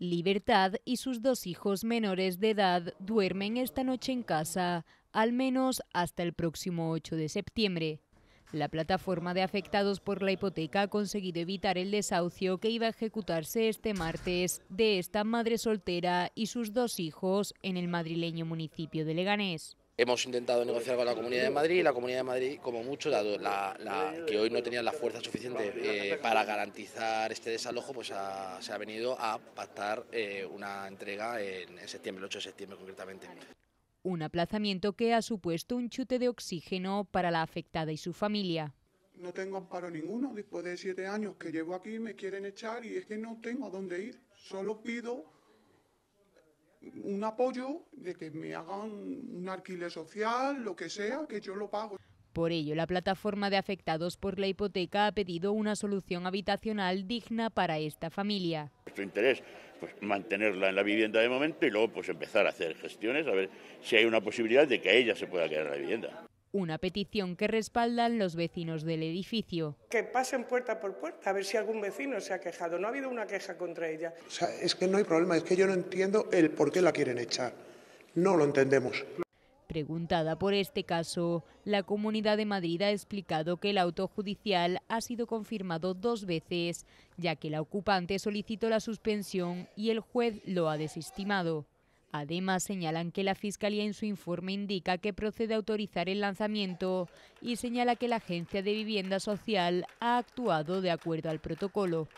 Libertad y sus dos hijos menores de edad duermen esta noche en casa, al menos hasta el próximo 8 de septiembre. La plataforma de afectados por la hipoteca ha conseguido evitar el desahucio que iba a ejecutarse este martes de esta madre soltera y sus dos hijos en el madrileño municipio de Leganés. Hemos intentado negociar con la Comunidad de Madrid y la Comunidad de Madrid, como mucho, dado que hoy no tenían la fuerza suficiente eh, para garantizar este desalojo, pues se ha venido a pactar eh, una entrega en, en septiembre, el 8 de septiembre concretamente. Un aplazamiento que ha supuesto un chute de oxígeno para la afectada y su familia no tengo amparo ninguno. Después de siete años que llevo aquí me quieren echar y es que no tengo a dónde ir. Solo pido un apoyo de que me hagan un alquiler social, lo que sea, que yo lo pago. Por ello, la plataforma de afectados por la hipoteca ha pedido una solución habitacional digna para esta familia. Nuestro interés, pues mantenerla en la vivienda de momento y luego pues empezar a hacer gestiones, a ver si hay una posibilidad de que ella se pueda quedar en la vivienda. Una petición que respaldan los vecinos del edificio. Que pasen puerta por puerta a ver si algún vecino se ha quejado. No ha habido una queja contra ella. sea, es que no hay problema, es que yo no entiendo el por qué la quieren echar. No lo entendemos. Preguntada por este caso, la Comunidad de Madrid ha explicado que el auto judicial ha sido confirmado dos veces, ya que la ocupante solicitó la suspensión y el juez lo ha desestimado. Además, señalan que la Fiscalía en su informe indica que procede a autorizar el lanzamiento y señala que la Agencia de Vivienda Social ha actuado de acuerdo al protocolo.